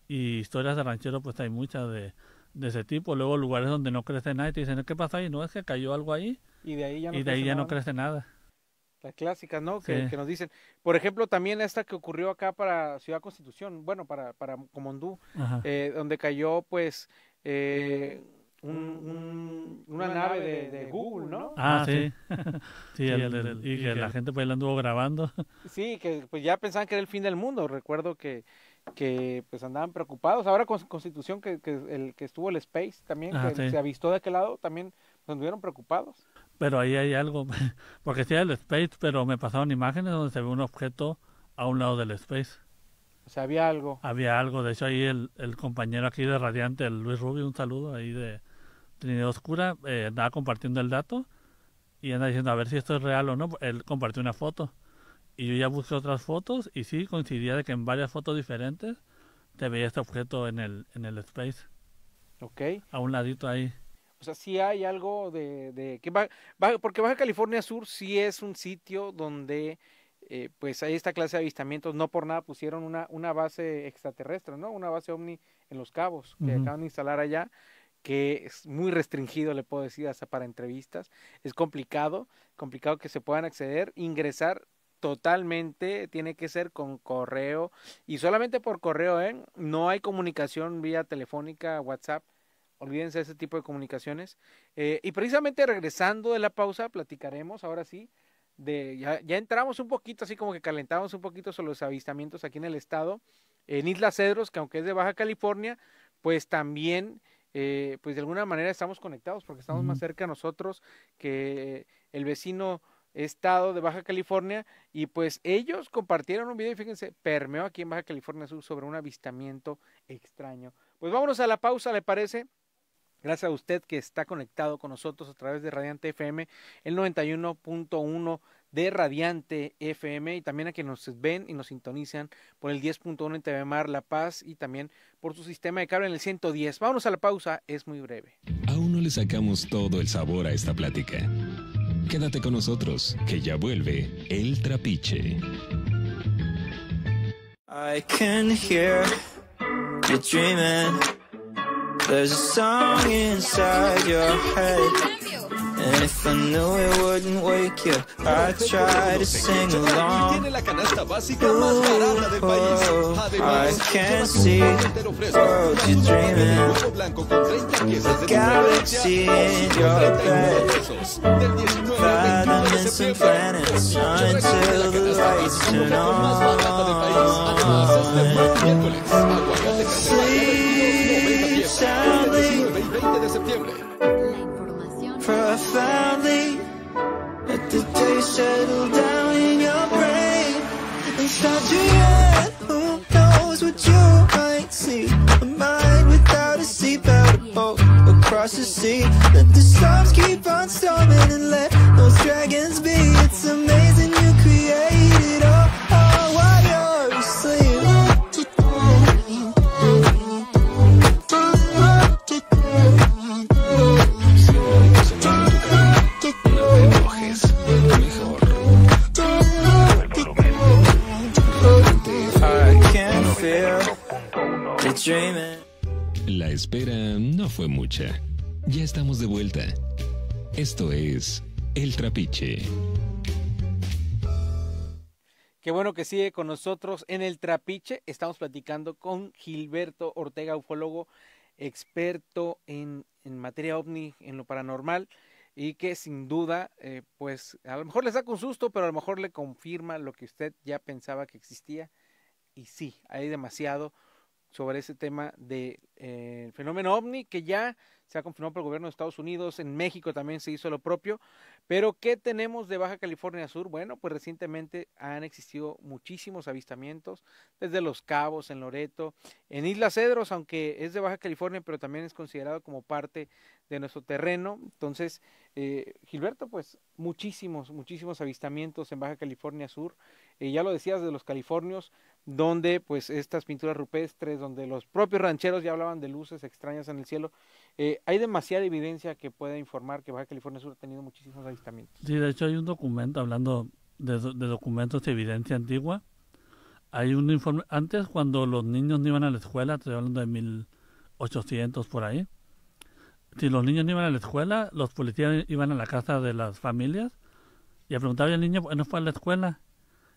Y historias de ranchero, pues hay muchas de de ese tipo. Luego lugares donde no crece nada y te dicen, ¿qué pasó ahí? No, es que cayó algo ahí. Y de ahí ya no, crece, nada. no crece Las clásicas, ¿no? Que, nos dicen. Por ejemplo, también esta que ocurrió acá para Ciudad Constitución, bueno, para, para Comondú, eh, donde cayó pues eh, una, nave de, Google, ¿no? Ah, ah, sí. sí, y que la gente pues la anduvo grabando. sí, que pues ya pensaban que era el fin del mundo. Recuerdo que que pues andaban preocupados. Ahora con Constitución, que, que, el, que estuvo el Space también, ah, que se avistó de aquel lado, también nos anduvieron preocupados. Pero ahí hay algo, porque sí el Space, pero me pasaron imágenes donde se ve un objeto a un lado del Space. O sea, había algo. Había algo, de hecho ahí el, compañero aquí de Radiante, el Luis Rubio, un saludo ahí de Trinidad Oscura, eh, andaba compartiendo el dato y anda diciendo a ver si esto es real o no. Él compartió una foto y yo ya busqué otras fotos y sí coincidía de que en varias fotos diferentes te veía este objeto en el, en el space. Ok. A un ladito ahí. O sea, sí hay algo de... que va, porque Baja California Sur sí es un sitio donde eh, pues hay esta clase de avistamientos. No por nada pusieron una, una base extraterrestre, ¿no? Una base ovni en Los Cabos que acaban de instalar allá que es muy restringido, le puedo decir, hasta para entrevistas. Es complicado, complicado que se puedan acceder, ingresar totalmente tiene que ser con correo y solamente por correo, ¿eh? No hay comunicación vía telefónica, WhatsApp. Olvídense de ese tipo de comunicaciones. Eh, y precisamente regresando de la pausa, platicaremos ahora sí. De, ya, entramos un poquito, así como que calentamos un poquito sobre los avistamientos aquí en el estado, en Isla Cedros, que aunque es de Baja California, pues también, eh, pues de alguna manera estamos conectados porque estamos más cerca nosotros que el vecino estado de Baja California y pues ellos compartieron un video y fíjense, permeó aquí en Baja California Sur sobre un avistamiento extraño. Pues vámonos a la pausa, ¿le parece? Gracias a usted que está conectado con nosotros a través de Radiante FM, el 91.1 de Radiante FM y también a que nos ven y nos sintonizan por el 10.1 en TV Mar La Paz y también por su sistema de cable en el 110. Vámonos a la pausa, es muy breve. Aún no le sacamos todo el sabor a esta plática. Quédate con nosotros, que ya vuelve El Trapiche. I can hear you dreaming. There's a song inside your head. And if I knew it wouldn't wake you, I'd try to sing along. Ooh, I can't see world you're dreaming. The galaxy in your bed. Fathom some planets until the lights turn on. Sleep soundly finally let the day settle down in your brain Inside your head, who knows what you might see A mind without a seatbelt, a boat across the sea Let the storms keep on storming and let those dragons be It's amazing fue mucha. Ya estamos de vuelta. Esto es El Trapiche. Qué bueno que sigue con nosotros en El Trapiche. Estamos platicando con Gilberto Ortega, ufólogo, experto en, materia ovni, en lo paranormal y que sin duda, eh, pues a lo mejor le saca un susto, pero a lo mejor le confirma lo que usted ya pensaba que existía. Y sí, hay demasiado sobre ese tema del de, eh, fenómeno ovni, que ya se ha confirmado por el gobierno de Estados Unidos, en México también se hizo lo propio, pero ¿qué tenemos de Baja California Sur? Bueno, pues recientemente han existido muchísimos avistamientos, desde Los Cabos, en Loreto, en Isla Cedros, aunque es de Baja California, pero también es considerado como parte de nuestro terreno. Entonces, eh, Gilberto, pues muchísimos, muchísimos avistamientos en Baja California Sur y eh, ya lo decías, de los californios, donde pues estas pinturas rupestres, donde los propios rancheros ya hablaban de luces extrañas en el cielo, eh, hay demasiada evidencia que pueda informar que Baja California Sur ha tenido muchísimos avistamientos. Sí, de hecho hay un documento hablando de, documentos de evidencia antigua. Hay un informe, antes cuando los niños no iban a la escuela, estoy hablando de 1800 por ahí, si los niños no iban a la escuela, los policías iban a la casa de las familias y preguntaban al niño, ¿no fue a la escuela?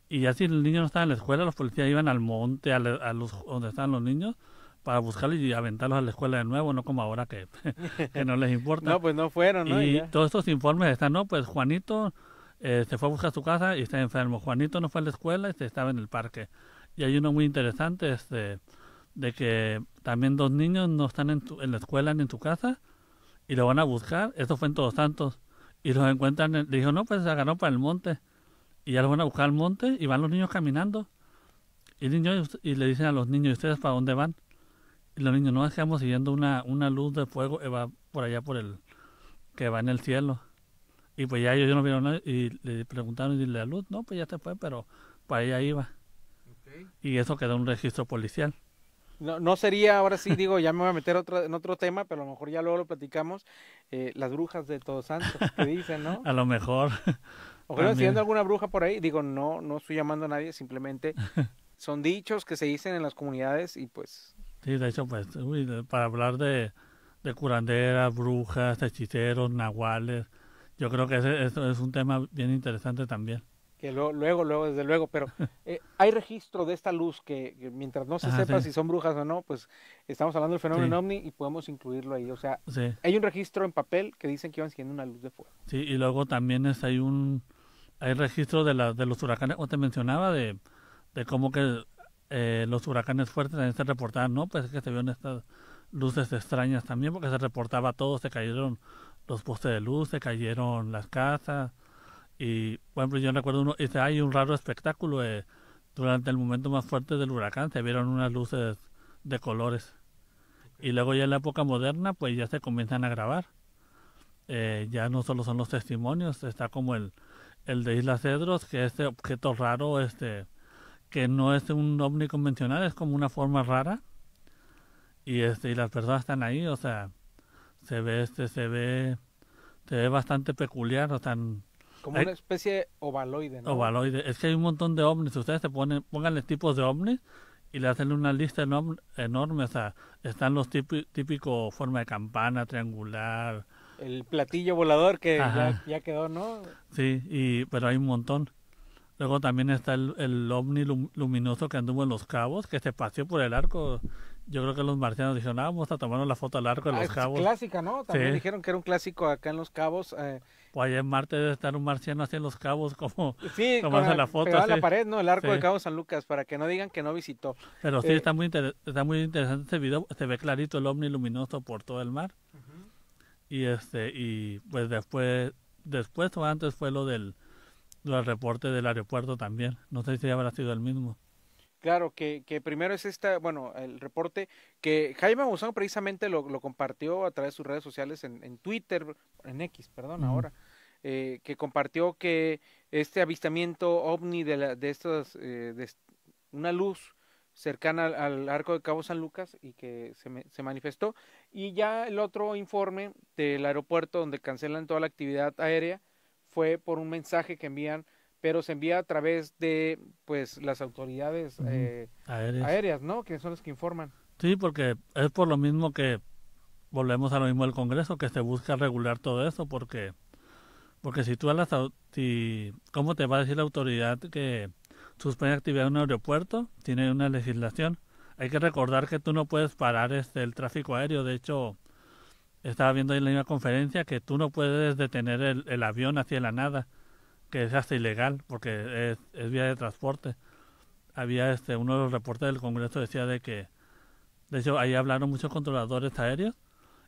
Y ya si el niño no estaba en la escuela, los policías iban al monte, a, donde estaban los niños, para buscarlos y aventarlos a la escuela de nuevo, no como ahora que, que no les importa. no, pues no fueron, ¿no? Y, todos estos informes están, no, pues Juanito eh, se fue a buscar su casa y está enfermo. Juanito no fue a la escuela y se este, estaba en el parque. Y hay uno muy interesante, este, de que también dos niños no están en, tu, en la escuela ni en tu casa y lo van a buscar. Esto fue en Todos Santos. Y los encuentran, le dijo, no, pues se agarró para el monte y ya van a buscar al monte y van los niños caminando. Y, y le dicen a los niños, ¿y ustedes para dónde van? Y los niños, no, estamos siguiendo una, una luz de fuego que va por allá por el, que va en el cielo. Y pues ya ellos, no vieron nada y le preguntaron, ¿y la luz? No, pues ya se fue, pero para allá iba. Y eso quedó un registro policial. No, no, sería, ahora sí digo, ya me voy a meter otro, en otro tema, pero a lo mejor ya luego lo platicamos, eh, las brujas de Todos Santos, que dicen, ¿no? a lo mejor. Ojalá ah, si alguna bruja por ahí, digo, no, no estoy llamando a nadie, simplemente son dichos que se dicen en las comunidades y pues... Sí, de hecho, pues, para hablar de, curanderas, brujas, hechiceros, nahuales, yo creo que ese, es un tema bien interesante también. Que luego, luego, desde luego, pero eh, hay registro de esta luz que, mientras no se ah, sepa si son brujas o no, pues estamos hablando del fenómeno ovni y podemos incluirlo ahí. O sea, hay un registro en papel que dicen que iban siguiendo una luz de fuego. Sí, y luego también es, hay un, hay registros de, la, de los huracanes, o te mencionaba de, de cómo que eh, los huracanes fuertes también se reportaban, ¿no? Pues es que se vieron estas luces extrañas también, porque se reportaba todo, se cayeron los postes de luz, se cayeron las casas, y, por yo recuerdo uno, dice, hay un raro espectáculo, eh, durante el momento más fuerte del huracán se vieron unas luces de colores. Y luego ya en la época moderna, pues ya se comienzan a grabar. Eh, ya no solo son los testimonios, está como el, el de Isla Cedros, que es este objeto raro, este, que no es un ovni convencional, es como una forma rara. Y este, y las personas están ahí, o sea, se ve este, se ve, se ve bastante peculiar, o sea, como una especie ovaloide, ¿no? Ovaloide. Es que hay un montón de ovnis. Ustedes se ponen, pónganle tipos de ovnis y le hacen una lista enorme. O sea, están los típicos típico forma de campana, triangular, el platillo volador que ya, quedó, ¿no? Sí, y, pero hay un montón. Luego también está el, el ovni luminoso que anduvo en Los Cabos, que se paseó por el arco. Yo creo que los marcianos dijeron, ah, vamos a tomar la foto al arco de ah, Los Cabos. clásica, ¿no? También dijeron que era un clásico acá en Los Cabos. Eh. Pues allá en Marte debe estar un marciano así en Los Cabos, como sí, la, foto. foto. Pegado en la pared, ¿no? El arco de Cabo San Lucas, para que no digan que no visitó. Pero sí, eh, está, muy está muy interesante este video. Se ve clarito el ovni luminoso por todo el mar y este y pues después después o antes fue lo del, reporte del aeropuerto también no sé si habrá sido el mismo Claro, que, que primero es esta, bueno, el reporte que Jaime Buzano precisamente lo, compartió a través de sus redes sociales en, en Twitter, en X, perdón, ahora, eh, que compartió que este avistamiento ovni de, de estas, eh, de una luz cercana al, arco de Cabo San Lucas y que se, se, manifestó. Y ya el otro informe del aeropuerto donde cancelan toda la actividad aérea fue por un mensaje que envían, pero se envía a través de pues las autoridades eh, aéreas. ¿no? Que son las que informan. Sí, porque es por lo mismo que volvemos a lo mismo del Congreso, que se busca regular todo eso, porque porque si tú a las, ¿cómo te va a decir la autoridad que suspende actividad en un aeropuerto, tiene una legislación. Hay que recordar que tú no puedes parar este, el tráfico aéreo. De hecho, estaba viendo en la misma conferencia que tú no puedes detener el, avión hacia la nada, que es hasta ilegal, porque es, vía de transporte. Había este, uno de los reportes del Congreso decía de que, de hecho, ahí hablaron muchos controladores aéreos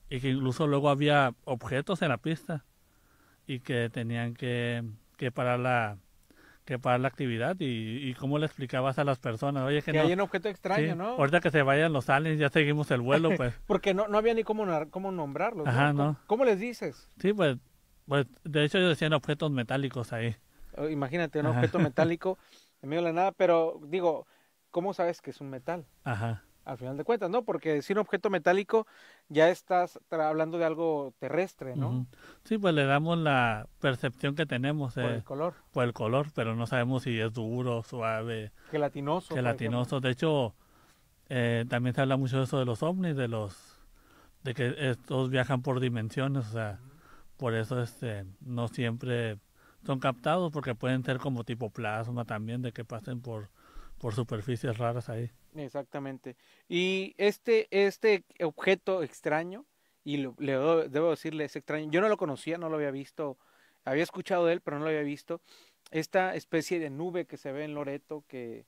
y que incluso luego había objetos en la pista y que tenían que, que parar la, para la actividad y, cómo le explicabas a las personas. Oye, que, hay un objeto extraño, ¿no? Ahorita que se vayan los aliens, ya seguimos el vuelo, pues. Porque no, no había ni cómo, cómo nombrarlos. Ajá, ¿no? ¿Cómo, les dices? Sí, pues, pues, de hecho ellos decían objetos metálicos ahí. Oh, imagínate, un objeto metálico en medio de la nada, pero digo, ¿cómo sabes que es un metal? Ajá al final de cuentas, ¿no? Porque decir objeto metálico ya estás hablando de algo terrestre, ¿no? Sí, pues le damos la percepción que tenemos. Por el color. Por el color, pero no sabemos si es duro, suave. Gelatinoso. Gelatinoso. De hecho, eh, también se habla mucho de eso de los ovnis, de los de que estos viajan por dimensiones, o sea, por eso este no siempre son captados porque pueden ser como tipo plasma también de que pasen por por superficies raras ahí. Exactamente. Y este, este objeto extraño, y le debo, decirle, es extraño. Yo no lo conocía, no lo había visto. Había escuchado de él, pero no lo había visto. Esta especie de nube que se ve en Loreto, que,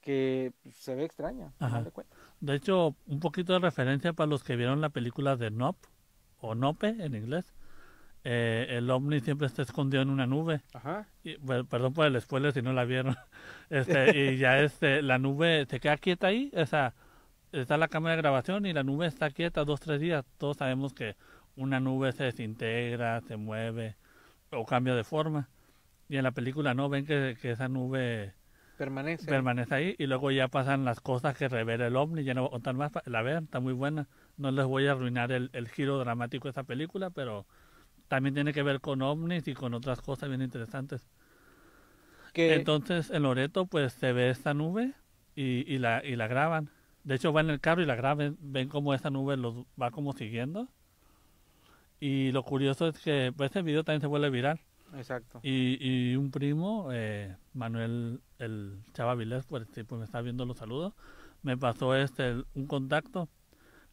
que pues, se ve extraña. De, de hecho, un poquito de referencia para los que vieron la película de Nop, o Nope en inglés eh, el ovni siempre está escondido en una nube. Ajá. Y, perdón por el spoiler si no la vieron. Este, y ya este, la nube se queda quieta ahí, o está la cámara de grabación y la nube está quieta dos, tres días. Todos sabemos que una nube se desintegra, se mueve o cambia de forma. Y en la película no ven que, esa nube permanece. permanece ahí y luego ya pasan las cosas que revela el ovni. Ya no voy más, la vean, está muy buena. No les voy a arruinar el, el giro dramático de esa película, pero también tiene que ver con ovnis y con otras cosas bien interesantes. Entonces en Loreto pues se ve esta nube y, la, y la graban. De hecho van en el carro y la graben, ven cómo esta nube los va como siguiendo. Y lo curioso es que pues, video también se vuelve viral. Exacto. Y, y un primo, eh, Manuel, el Chava Vilés, pues, pues, me está viendo los saludos, me pasó este un contacto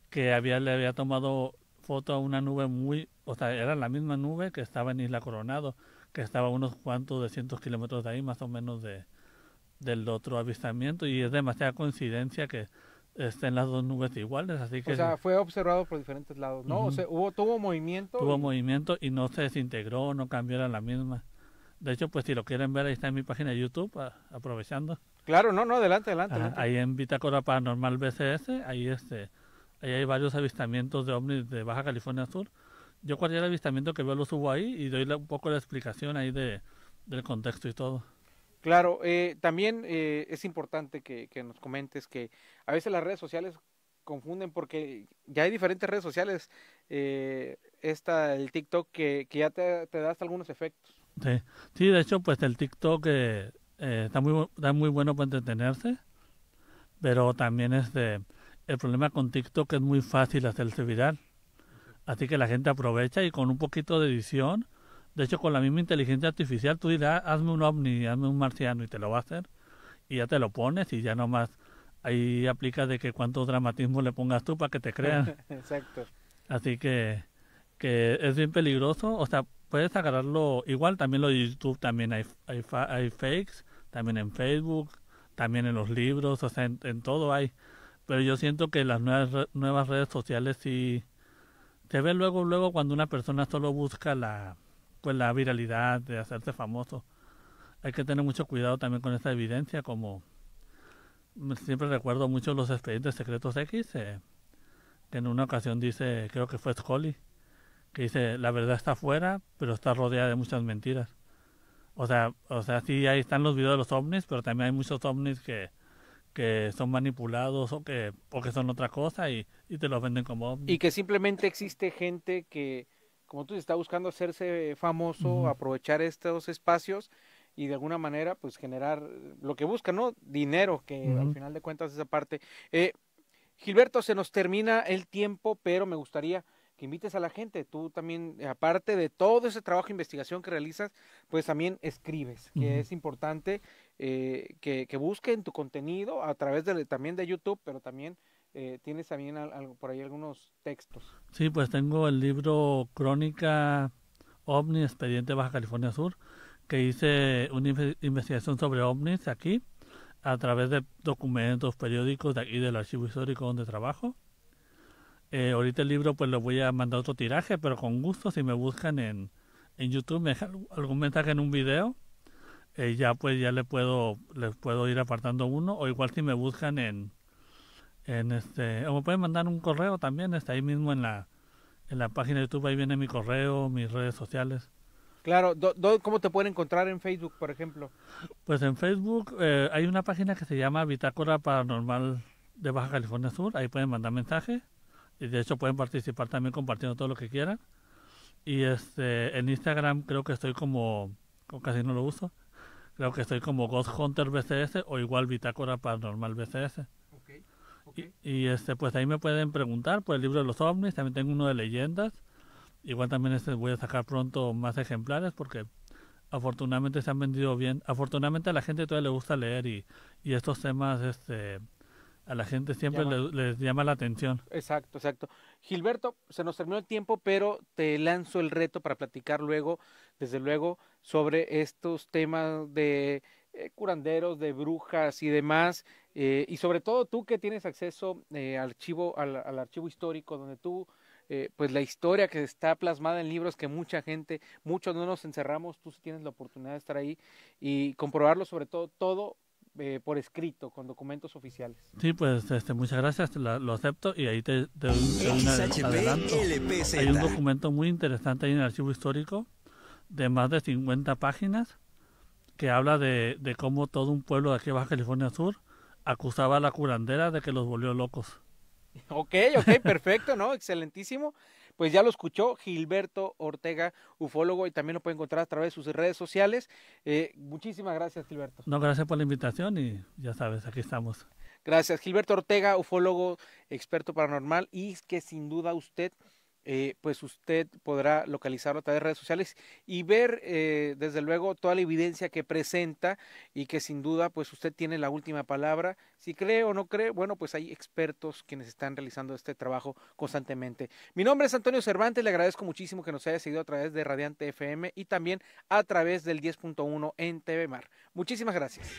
que había, le había tomado foto a una nube muy, o sea, era la misma nube que estaba en Isla Coronado, que estaba unos cuantos de cientos kilómetros de ahí, más o menos de del otro avistamiento, y es demasiada coincidencia que estén las dos nubes iguales, así que... O sea, fue observado por diferentes lados, ¿no? O sea, hubo, tuvo movimiento. Tuvo movimiento y no se desintegró, no cambió, era la misma. De hecho, pues si lo quieren ver, ahí está en mi página de YouTube, aprovechando. Claro, no, no, adelante, adelante, Ahí en Bitácora Paranormal BCS, ahí este Ahí hay varios avistamientos de ovnis de Baja California Sur. Yo cualquier avistamiento que veo lo subo ahí y doy un poco la explicación ahí de, del contexto y todo. Claro, eh, también eh, es importante que, que nos comentes que a veces las redes sociales confunden porque ya hay diferentes redes sociales. Eh, está el TikTok, que, que ya te, da hasta algunos efectos. Sí. sí, de hecho, pues el TikTok eh, está, muy, muy bueno para entretenerse, pero también es de... El problema con TikTok es muy fácil hacerse viral. Así que la gente aprovecha y con un poquito de edición, de hecho con la misma inteligencia artificial, tú dirás, hazme un ovni, hazme un marciano y te lo va a hacer. Y ya te lo pones y ya nomás ahí aplica de que cuánto dramatismo le pongas tú para que te crean. Exacto. Así que, que es bien peligroso. O sea, puedes agarrarlo igual, también lo de YouTube, también hay, hay, hay fakes, también en Facebook, también en los libros, o sea, en todo hay pero yo siento que las nuevas, nuevas redes sociales sí se ve luego luego cuando una persona solo busca la pues, la viralidad de hacerse famoso hay que tener mucho cuidado también con esta evidencia como siempre recuerdo mucho los expedientes secretos X eh, que en una ocasión dice creo que fue Scully que dice la verdad está fuera pero está rodeada de muchas mentiras o sea o sea sí ahí están los videos de los ovnis pero también hay muchos ovnis que que son manipulados o que, o son otra cosa y, y te los venden como... Y que simplemente existe gente que, como tú, está buscando hacerse famoso, aprovechar estos espacios y de alguna manera pues generar lo que busca, ¿no? Dinero, que al final de cuentas esa parte. Eh, Gilberto, se nos termina el tiempo, pero me gustaría que invites a la gente. Tú también, aparte de todo ese trabajo de investigación que realizas, pues también escribes, que es importante eh, que, que, busquen tu contenido a través de, también de YouTube, pero también eh, tienes también por ahí algunos textos. Sí, pues tengo el libro Crónica OVNI Expediente Baja California Sur, que hice una investigación sobre OVNIs aquí, a través de documentos, periódicos de aquí del archivo histórico donde trabajo. Eh, ahorita el libro pues lo voy a mandar otro tiraje, pero con gusto si me buscan en, en YouTube, me dejan algún mensaje en un video eh, ya pues ya le puedo les puedo ir apartando uno o igual si me buscan en en este o me pueden mandar un correo también está ahí mismo en la en la página de YouTube ahí viene mi correo mis redes sociales claro cómo te pueden encontrar en Facebook por ejemplo pues en Facebook eh, hay una página que se llama Bitácora Paranormal de Baja California Sur ahí pueden mandar mensajes y de hecho pueden participar también compartiendo todo lo que quieran y este en Instagram creo que estoy como, como casi no lo uso creo que estoy como Ghost Hunter BCS o igual Bitácora Paranormal BCS. Y, este pues ahí me pueden preguntar por el libro de los ovnis, también tengo uno de leyendas. Igual también este voy a sacar pronto más ejemplares porque afortunadamente se han vendido bien. Afortunadamente a la gente todavía le gusta leer y, y estos temas este a la gente siempre Les, llama la atención. Exacto, exacto. Gilberto, se nos terminó el tiempo, pero te lanzo el reto para platicar luego, desde luego, sobre estos temas de eh, curanderos, de brujas y demás, eh, y sobre todo tú que tienes acceso eh, al, archivo, al, al, archivo histórico, donde tú, pues la historia que está plasmada en libros que mucha gente, muchos no nos encerramos, tú tienes la oportunidad de estar ahí y comprobarlo sobre todo, todo eh, por escrito, con documentos oficiales. Sí, pues este, muchas gracias, lo acepto y ahí te, doy, te un adelanto. Hay un documento muy interesante ahí en el archivo histórico de más de 50 páginas que habla de, de cómo todo un pueblo de aquí Baja California Sur acusaba a la curandera de que los volvió locos. Ok, ok, perfecto, ¿no? Excelentísimo pues ya lo escuchó Gilberto Ortega, ufólogo, y también lo puede encontrar a través de sus redes sociales. Eh, muchísimas gracias, Gilberto. No, gracias por la invitación y ya sabes, aquí estamos. Gracias, Gilberto Ortega, ufólogo, experto paranormal, y que sin duda usted eh, pues usted podrá localizarlo a través de redes sociales y ver eh, desde luego toda la evidencia que presenta y que sin duda pues usted tiene la última palabra. Si cree o no cree, bueno pues hay expertos quienes están realizando este trabajo constantemente. Mi nombre es Antonio Cervantes, le agradezco muchísimo que nos haya seguido a través de Radiante FM y también a través del 10.1 en TV Mar. Muchísimas gracias.